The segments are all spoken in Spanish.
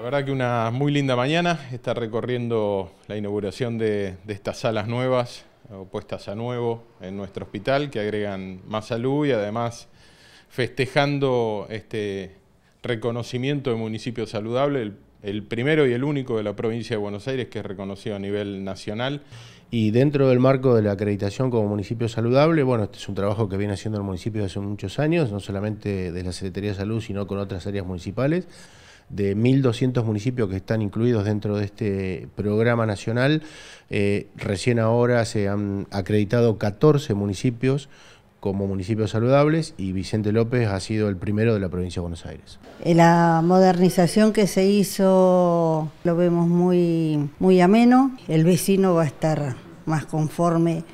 La verdad que una muy linda mañana, está recorriendo la inauguración de, estas salas nuevas, puestas a nuevo, en nuestro hospital, que agregan más salud y además festejando este reconocimiento de municipio saludable, el, primero y el único de la provincia de Buenos Aires que es reconocido a nivel nacional. Y dentro del marco de la acreditación como municipio saludable, bueno, este es un trabajo que viene haciendo el municipio desde hace muchos años, no solamente desde la Secretaría de Salud, sino con otras áreas municipales de 1.200 municipios que están incluidos dentro de este programa nacional. Eh, recién ahora se han acreditado 14 municipios como municipios saludables y Vicente López ha sido el primero de la provincia de Buenos Aires. Eh, la modernización que se hizo lo vemos muy, muy ameno, el vecino va a estar más conforme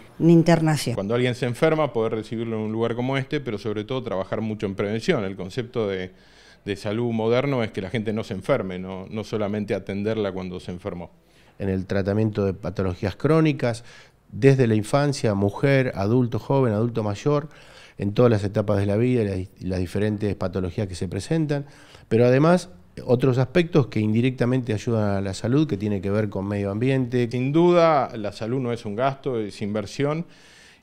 cuando alguien se enferma, poder recibirlo en un lugar como este, pero sobre todo trabajar mucho en prevención. El concepto de, salud moderno es que la gente no se enferme, no, solamente atenderla cuando se enfermó. En el tratamiento de patologías crónicas, desde la infancia, mujer, adulto joven, adulto mayor, en todas las etapas de la vida y las diferentes patologías que se presentan, pero además otros aspectos que indirectamente ayudan a la salud, que tiene que ver con medio ambiente. Sin duda, la salud no es un gasto, es inversión.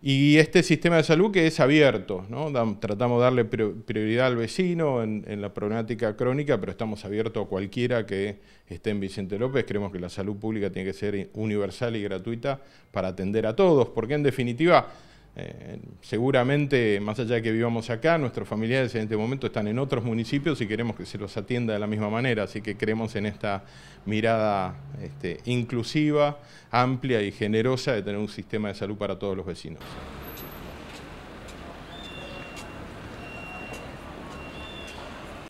Y este sistema de salud que es abierto, ¿no? tratamos de darle prioridad al vecino en, en, la problemática crónica, pero estamos abiertos a cualquiera que esté en Vicente López. Creemos que la salud pública tiene que ser universal y gratuita para atender a todos, porque en definitiva eh, seguramente, más allá de que vivamos acá, nuestros familiares en este momento están en otros municipios y queremos que se los atienda de la misma manera, así que creemos en esta mirada este, inclusiva, amplia y generosa de tener un sistema de salud para todos los vecinos.